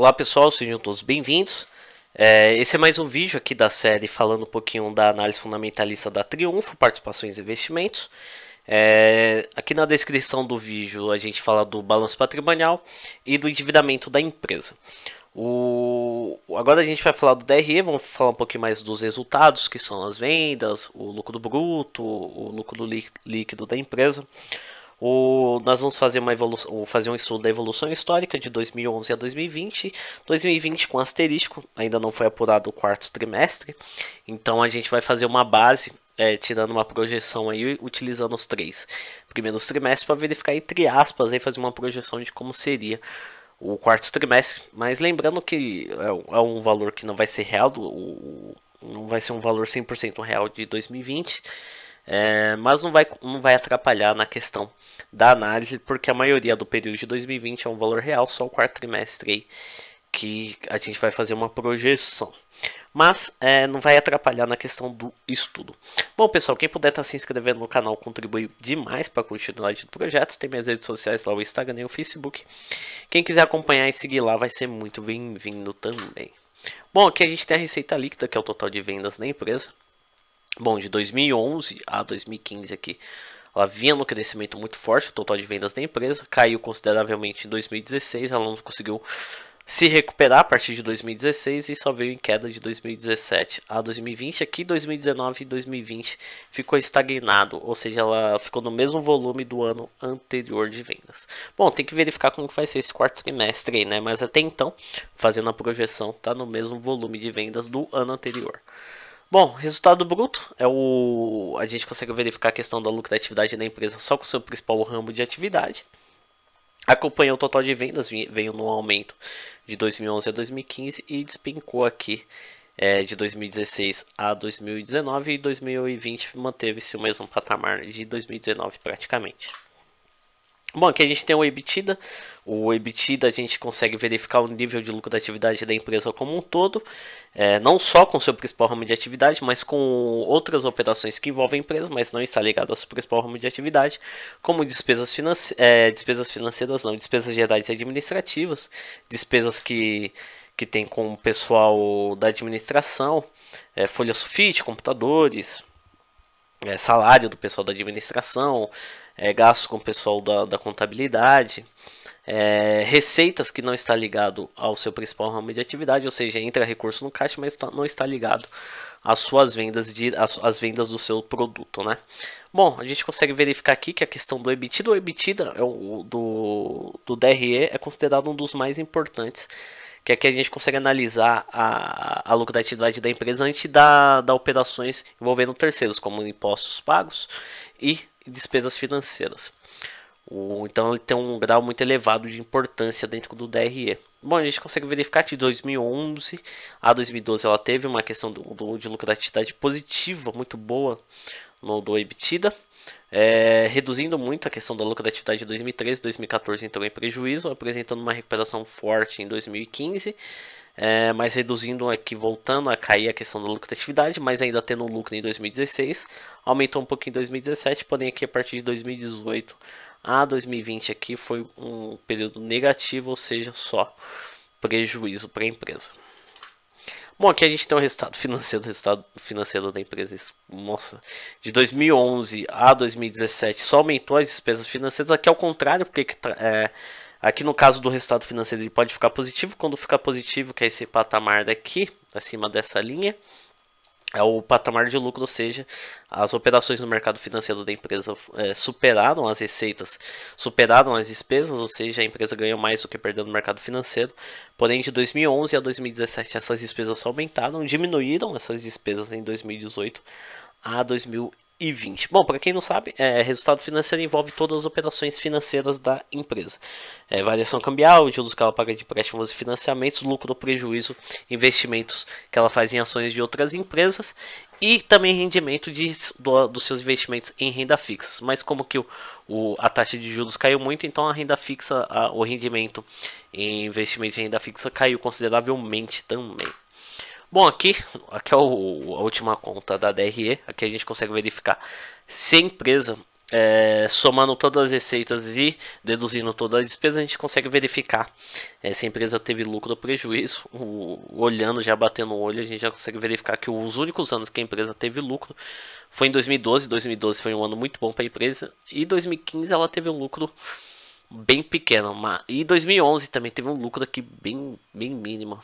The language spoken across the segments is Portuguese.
Olá pessoal, sejam todos bem-vindos. É, esse é mais um vídeo aqui da série falando um pouquinho da análise fundamentalista da Triunfo, participações e investimentos. É, aqui na descrição do vídeo a gente fala do balanço patrimonial e do endividamento da empresa. O... Agora a gente vai falar do DRE, vamos falar um pouquinho mais dos resultados, que são as vendas, o lucro bruto, o lucro líquido da empresa. O, nós vamos fazer, uma evolução, fazer um estudo da evolução histórica de 2011 a 2020. 2020 com asterisco, ainda não foi apurado o quarto trimestre. Então a gente vai fazer uma base, é, tirando uma projeção aí, utilizando os três primeiros trimestres para verificar entre aspas aí fazer uma projeção de como seria o quarto trimestre. Mas lembrando que é, é um valor que não vai ser real, o, não vai ser um valor 100% real de 2020 é, mas não vai, não vai atrapalhar na questão da análise, porque a maioria do período de 2020 é um valor real, só o quarto trimestre aí que a gente vai fazer uma projeção. Mas é, não vai atrapalhar na questão do estudo. Bom, pessoal, quem puder estar tá se inscrevendo no canal contribui demais para a continuidade do projeto. Tem minhas redes sociais lá, o Instagram e o Facebook. Quem quiser acompanhar e seguir lá vai ser muito bem-vindo também. Bom, aqui a gente tem a receita líquida, que é o total de vendas da empresa. Bom, de 2011 a 2015 aqui, ela vinha no crescimento muito forte, o total de vendas da empresa caiu consideravelmente em 2016, ela não conseguiu se recuperar a partir de 2016 e só veio em queda de 2017 a 2020. Aqui 2019 e 2020 ficou estagnado, ou seja, ela ficou no mesmo volume do ano anterior de vendas. Bom, tem que verificar como que vai ser esse quarto trimestre, aí, né? Mas até então, fazendo a projeção, tá no mesmo volume de vendas do ano anterior. Bom, resultado bruto é o. A gente consegue verificar a questão da lucratividade da empresa só com o seu principal ramo de atividade. Acompanhou o total de vendas, veio num aumento de 2011 a 2015 e despencou aqui é, de 2016 a 2019 e 2020 manteve-se o mesmo patamar de 2019 praticamente. Bom, aqui a gente tem o EBITDA. O EBITDA a gente consegue verificar o nível de lucro da atividade da empresa como um todo, é, não só com seu principal ramo de atividade, mas com outras operações que envolvem a empresa, mas não está ligado ao seu principal ramo de atividade, como despesas, finance é, despesas financeiras, não, despesas gerais e administrativas, despesas que, que tem com o pessoal da administração, é, folha sufite, computadores, é, salário do pessoal da administração, é, gastos com o pessoal da, da contabilidade, é, receitas que não está ligado ao seu principal ramo de atividade, ou seja, entra recurso no caixa, mas tá, não está ligado às suas vendas, de, às, às vendas do seu produto, né? Bom, a gente consegue verificar aqui que a questão do EBITDA, o EBITDA é o, do, do DRE é considerado um dos mais importantes que aqui é a gente consegue analisar a, a lucratividade da empresa antes da, da operações envolvendo terceiros, como impostos pagos e despesas financeiras. O, então ele tem um grau muito elevado de importância dentro do DRE. Bom, a gente consegue verificar que de 2011 a 2012 ela teve uma questão do, do de lucratividade positiva, muito boa, moldou do EBITDA. É, reduzindo muito a questão da lucratividade de 2013, 2014 entrou em prejuízo, apresentando uma recuperação forte em 2015, é, mas reduzindo aqui, voltando a cair a questão da lucratividade, mas ainda tendo um lucro em 2016, aumentou um pouquinho em 2017, porém aqui a partir de 2018 a 2020 aqui foi um período negativo, ou seja, só prejuízo para a empresa. Bom, aqui a gente tem o resultado financeiro, o resultado financeiro da empresa. Nossa, de 2011 a 2017 só aumentou as despesas financeiras. Aqui é o contrário, porque é, aqui no caso do resultado financeiro ele pode ficar positivo. Quando ficar positivo, que é esse patamar daqui, acima dessa linha, é o patamar de lucro, ou seja, as operações no mercado financeiro da empresa é, superaram as receitas, superaram as despesas, ou seja, a empresa ganhou mais do que perdeu no mercado financeiro. Porém, de 2011 a 2017 essas despesas aumentaram, diminuíram essas despesas em 2018 a 2019 e 20. Bom, para quem não sabe, é, resultado financeiro envolve todas as operações financeiras da empresa. É, variação cambial, juros que ela paga de empréstimos e financiamentos, lucro, ou prejuízo, investimentos que ela faz em ações de outras empresas e também rendimento de, do, dos seus investimentos em renda fixa. Mas como que o, o, a taxa de juros caiu muito, então a renda fixa, a, o rendimento em investimento em renda fixa caiu consideravelmente também. Bom, aqui, aqui é o, a última conta da DRE. Aqui a gente consegue verificar se a empresa, é, somando todas as receitas e deduzindo todas as despesas, a gente consegue verificar é, se a empresa teve lucro ou prejuízo. O, olhando, já batendo o olho, a gente já consegue verificar que os únicos anos que a empresa teve lucro foi em 2012. 2012 foi um ano muito bom para a empresa e 2015 ela teve um lucro bem pequeno. Mas, e 2011 também teve um lucro aqui bem, bem mínimo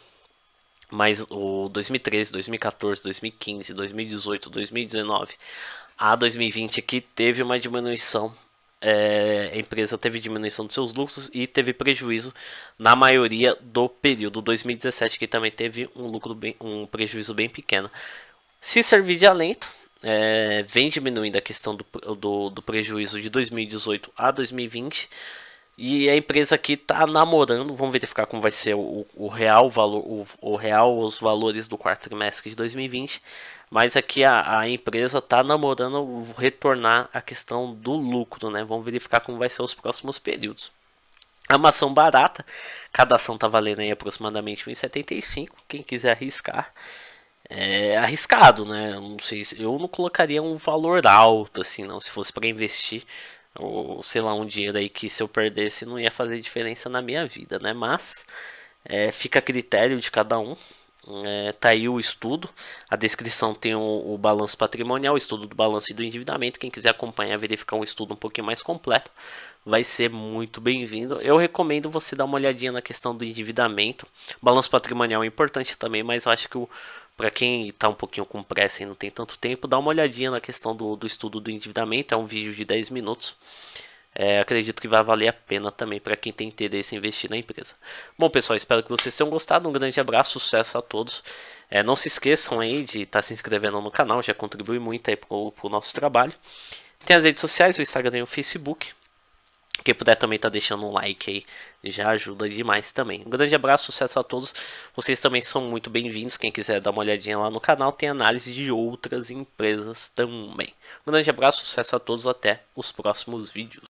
mas o 2013, 2014, 2015, 2018, 2019 a 2020 aqui teve uma diminuição. É, a empresa teve diminuição dos seus lucros e teve prejuízo na maioria do período. 2017 que também teve um lucro bem, um prejuízo bem pequeno. Se servir de alento, é, vem diminuindo a questão do, do, do prejuízo de 2018 a 2020. E a empresa aqui está namorando, vamos verificar como vai ser o, o real valor, o, o, real os valores do quarto trimestre de 2020, mas aqui a, a empresa está namorando retornar a questão do lucro, né? Vamos verificar como vai ser os próximos períodos. É uma ação barata, cada ação está valendo aí aproximadamente 1,75, quem quiser arriscar é arriscado, né? Eu não sei, eu não colocaria um valor alto assim, não, se fosse para investir ou sei lá, um dinheiro aí que se eu perdesse não ia fazer diferença na minha vida, né? Mas é, fica a critério de cada um. É, tá aí o estudo, a descrição tem o, o balanço patrimonial, o estudo do balanço e do endividamento. Quem quiser acompanhar, verificar um estudo um pouquinho mais completo, vai ser muito bem-vindo. Eu recomendo você dar uma olhadinha na questão do endividamento. Balanço patrimonial é importante também, mas eu acho que o, para quem está um pouquinho com pressa e não tem tanto tempo, dá uma olhadinha na questão do, do estudo do endividamento, é um vídeo de 10 minutos. É, acredito que vai valer a pena também para quem tem interesse em investir na empresa. Bom, pessoal, espero que vocês tenham gostado. Um grande abraço, sucesso a todos. É, não se esqueçam aí de estar tá se inscrevendo no canal, já contribui muito aí para o nosso trabalho. Tem as redes sociais, o Instagram e o Facebook. Quem puder também tá deixando um like aí, já ajuda demais também. Um grande abraço, sucesso a todos. Vocês também são muito bem-vindos. Quem quiser dar uma olhadinha lá no canal, tem análise de outras empresas também. Um grande abraço, sucesso a todos, até os próximos vídeos.